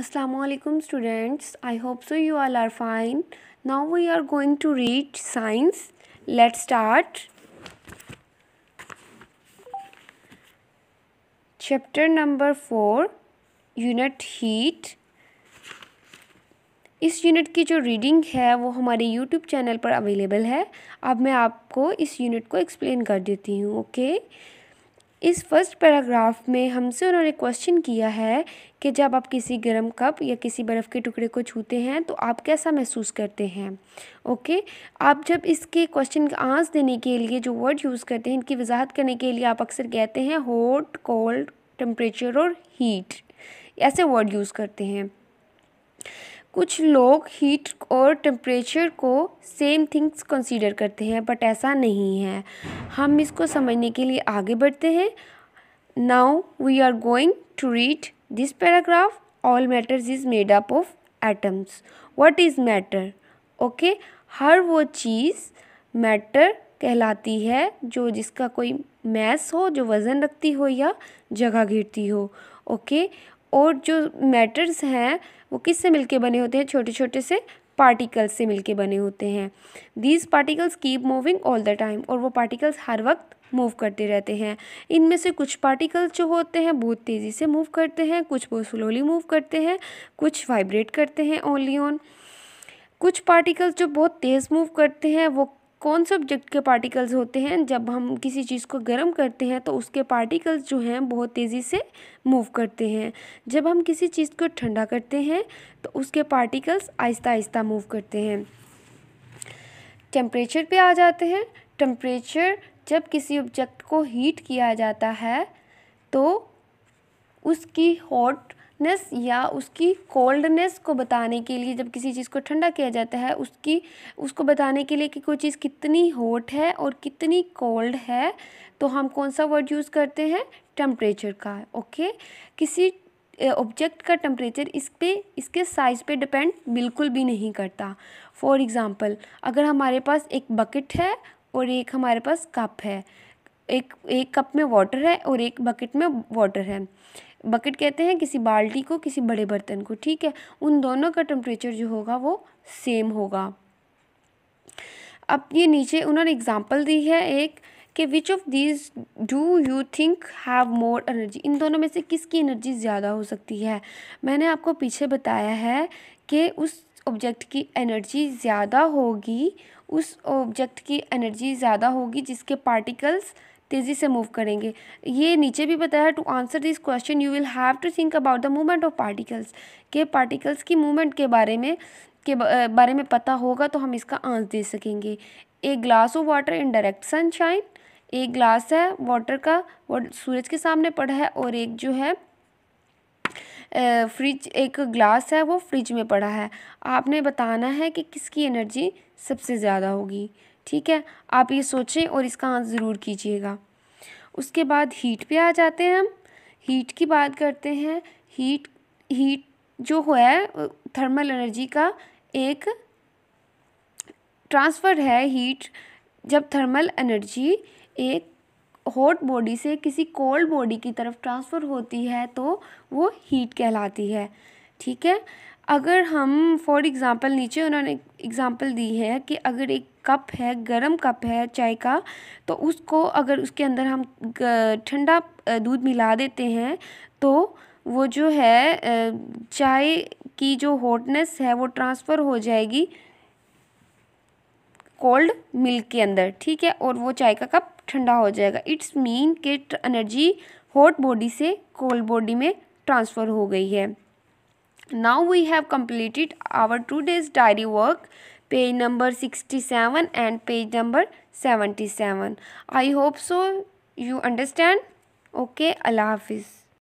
Assalamualaikum students I hope so you all are fine now we are going to read science let's start chapter number 4 unit heat इस unit की जो reading है वो हमारे YouTube channel पर available है अब मैं आपको इस यूनिट को एक्सप्लेन कर देती हूँ ओके okay? इस फर्स्ट पैराग्राफ में हमसे उन्होंने क्वेश्चन किया है कि जब आप किसी गर्म कप या किसी बर्फ़ के टुकड़े को छूते हैं तो आप कैसा महसूस करते हैं ओके आप जब इसके क्वेश्चन का आंस देने के लिए जो वर्ड यूज़ करते हैं इनकी वजाहत करने के लिए आप अक्सर कहते हैं हॉट कोल्ड टेम्परेचर और हीट ऐसे वर्ड यूज़ करते हैं कुछ लोग हीट और टेम्परेचर को सेम थिंग्स कंसीडर करते हैं बट ऐसा नहीं है हम इसको समझने के लिए आगे बढ़ते हैं now we are going to read this paragraph all matters is made up of atoms what is matter okay हर वो चीज़ मैटर कहलाती है जो जिसका कोई मैस हो जो वज़न रखती हो या जगह घिरती हो ओके okay? और जो मैटर्स हैं वो किससे मिलके बने होते हैं छोटे छोटे से पार्टिकल्स से मिलके बने होते हैं these particles keep moving all the time और वो पार्टिकल्स हर वक्त मूव करते रहते हैं इनमें से कुछ पार्टिकल्स जो होते हैं बहुत तेज़ी से मूव करते हैं कुछ बहुत स्लोली मूव करते हैं कुछ वाइब्रेट करते हैं ओनली ऑन कुछ पार्टिकल्स जो बहुत तेज़ मूव करते हैं वो कौन से ऑब्जेक्ट के पार्टिकल्स होते हैं जब हम किसी चीज़ को गर्म करते हैं तो उसके पार्टिकल्स जो हैं बहुत तेज़ी से मूव करते हैं जब हम किसी चीज़ को ठंडा करते हैं तो उसके पार्टिकल्स आहिस्ता आहिस्ता मूव करते हैं टेम्परेचर पे आ जाते हैं टेम्परेचर जब किसी ऑब्जेक्ट को हीट किया जाता है तो उसकी हॉट नेस या उसकी कोल्डनेस को बताने के लिए जब किसी चीज़ को ठंडा किया जाता है उसकी उसको बताने के लिए कि कोई चीज़ कितनी हॉट है और कितनी कोल्ड है तो हम कौन सा वर्ड यूज़ करते हैं टेम्परेचर का ओके किसी ऑब्जेक्ट का टेम्परेचर इस पर इसके साइज़ पे डिपेंड बिल्कुल भी नहीं करता फॉर एग्ज़ाम्पल अगर हमारे पास एक बकेट है और एक हमारे पास कप है एक एक कप में वाटर है और एक बकेट में वाटर है बकेट कहते हैं किसी बाल्टी को किसी बड़े बर्तन को ठीक है उन दोनों का टेम्परेचर जो होगा वो सेम होगा अब ये नीचे उन्होंने एग्जाम्पल दी है एक कि which of these do you think have more energy इन दोनों में से किसकी एनर्जी ज़्यादा हो सकती है मैंने आपको पीछे बताया है कि उस ऑब्जेक्ट की एनर्जी ज़्यादा होगी उस ऑब्जेक्ट की एनर्जी ज़्यादा होगी जिसके पार्टिकल्स तेज़ी से मूव करेंगे ये नीचे भी बताया to answer this question you will have to think about the movement of particles के पार्टिकल्स की मूवमेंट के बारे में के बारे में पता होगा तो हम इसका आंसर दे सकेंगे एक glass of water in direct sunshine एक ग्लास है वाटर का वो सूरज के सामने पड़ा है और एक जो है फ्रिज एक ग्लास है वो फ्रिज में पड़ा है आपने बताना है कि किसकी एनर्जी सबसे ज़्यादा होगी ठीक है आप ये सोचें और इसका आंसर ज़रूर कीजिएगा उसके बाद हीट पे आ जाते हैं हम हीट की बात करते हैं हीट हीट जो है थर्मल एनर्जी का एक ट्रांसफ़र है हीट जब थर्मल एनर्जी एक हॉट बॉडी से किसी कोल्ड बॉडी की तरफ ट्रांसफ़र होती है तो वो हीट कहलाती है ठीक है अगर हम फॉर एग्ज़ाम्पल नीचे उन्होंने एग्ज़ाम्पल दी है कि अगर एक कप है गरम कप है चाय का तो उसको अगर उसके अंदर हम ठंडा दूध मिला देते हैं तो वो जो है चाय की जो हॉटनेस है वो ट्रांसफ़र हो जाएगी कोल्ड मिल्क के अंदर ठीक है और वो चाय का कप ठंडा हो जाएगा इट्स मीन के एनर्जी हॉट बॉडी से कोल्ड बॉडी में ट्रांसफ़र हो गई है Now we have completed our today's diary work page number 67 and page number 77. I hope so you understand. Okay, Allah Hafiz.